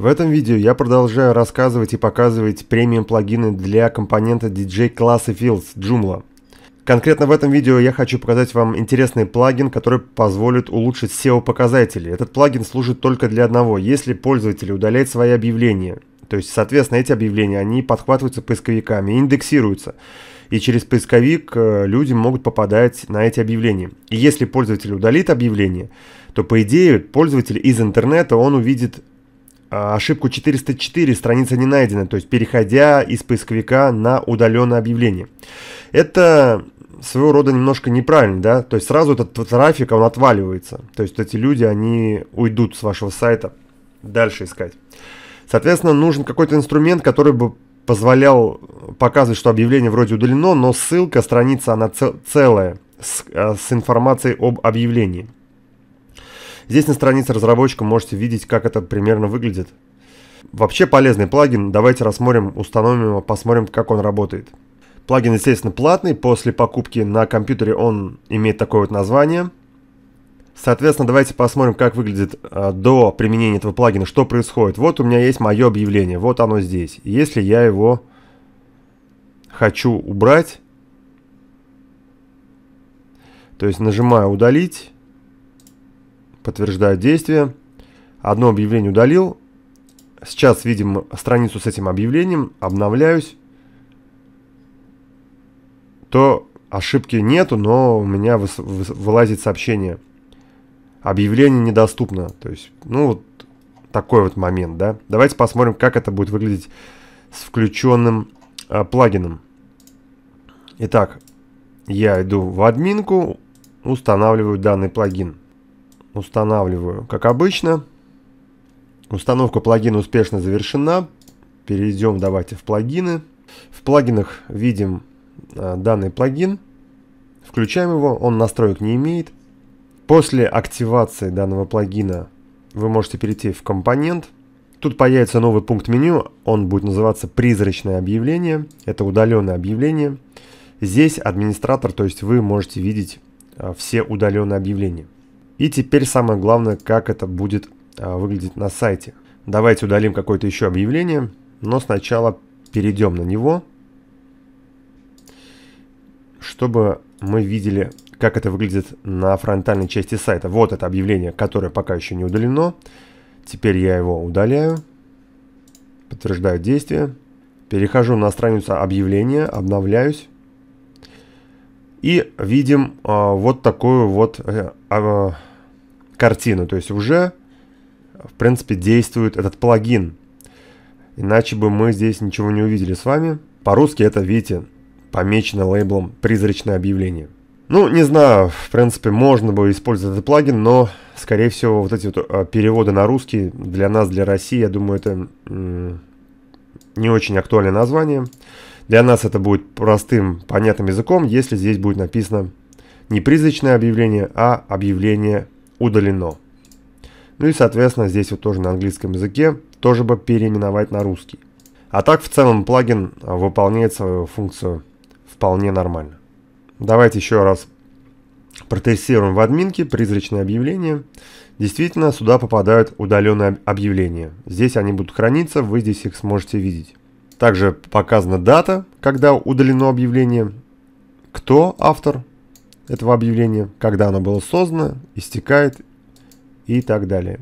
В этом видео я продолжаю рассказывать и показывать премиум плагины для компонента DJ-класса Fields Joomla. Конкретно в этом видео я хочу показать вам интересный плагин, который позволит улучшить SEO-показатели. Этот плагин служит только для одного, если пользователь удаляет свои объявления. То есть, соответственно, эти объявления, они подхватываются поисковиками, индексируются. И через поисковик э, люди могут попадать на эти объявления. И если пользователь удалит объявление, то, по идее, пользователь из интернета, он увидит а, ошибку 404 страница не найдена, то есть переходя из поисковика на удаленное объявление. Это своего рода немножко неправильно, да, то есть сразу этот трафик, он отваливается, то есть эти люди, они уйдут с вашего сайта дальше искать. Соответственно, нужен какой-то инструмент, который бы позволял показывать, что объявление вроде удалено, но ссылка, страница, она цел целая с, э, с информацией об объявлении. Здесь на странице разработчика можете видеть, как это примерно выглядит. Вообще полезный плагин, давайте рассмотрим, установим его, посмотрим, как он работает. Плагин, естественно, платный, после покупки на компьютере он имеет такое вот название. Соответственно, давайте посмотрим, как выглядит э, до применения этого плагина, что происходит. Вот у меня есть мое объявление, вот оно здесь. Если я его хочу убрать, то есть нажимаю «Удалить», Подтверждаю действие. Одно объявление удалил. Сейчас видим страницу с этим объявлением. Обновляюсь. То ошибки нету, но у меня вылазит сообщение. Объявление недоступно. То есть, ну вот такой вот момент, да. Давайте посмотрим, как это будет выглядеть с включенным э, плагином. Итак, я иду в админку, устанавливаю данный плагин. Устанавливаю, как обычно. Установка плагина успешно завершена. Перейдем давайте в плагины. В плагинах видим а, данный плагин. Включаем его, он настроек не имеет. После активации данного плагина вы можете перейти в компонент. Тут появится новый пункт меню, он будет называться «Призрачное объявление». Это удаленное объявление. Здесь администратор, то есть вы можете видеть а, все удаленные объявления. И теперь самое главное, как это будет а, выглядеть на сайте. Давайте удалим какое-то еще объявление, но сначала перейдем на него, чтобы мы видели, как это выглядит на фронтальной части сайта. Вот это объявление, которое пока еще не удалено. Теперь я его удаляю, подтверждаю действие, перехожу на страницу объявления, обновляюсь. И видим э, вот такую вот э, а, картину. То есть уже, в принципе, действует этот плагин. Иначе бы мы здесь ничего не увидели с вами. По-русски это, видите, помечено лейблом «Призрачное объявление». Ну, не знаю, в принципе, можно было использовать этот плагин, но, скорее всего, вот эти вот э, переводы на русский для нас, для России, я думаю, это не очень актуальное название. Для нас это будет простым, понятным языком, если здесь будет написано не призрачное объявление, а объявление удалено. Ну и, соответственно, здесь вот тоже на английском языке тоже бы переименовать на русский. А так, в целом, плагин а, выполняет свою функцию вполне нормально. Давайте еще раз протестируем в админке призрачные объявления. Действительно, сюда попадают удаленные объявления. Здесь они будут храниться, вы здесь их сможете видеть. Также показана дата, когда удалено объявление, кто автор этого объявления, когда оно было создано, истекает и так далее.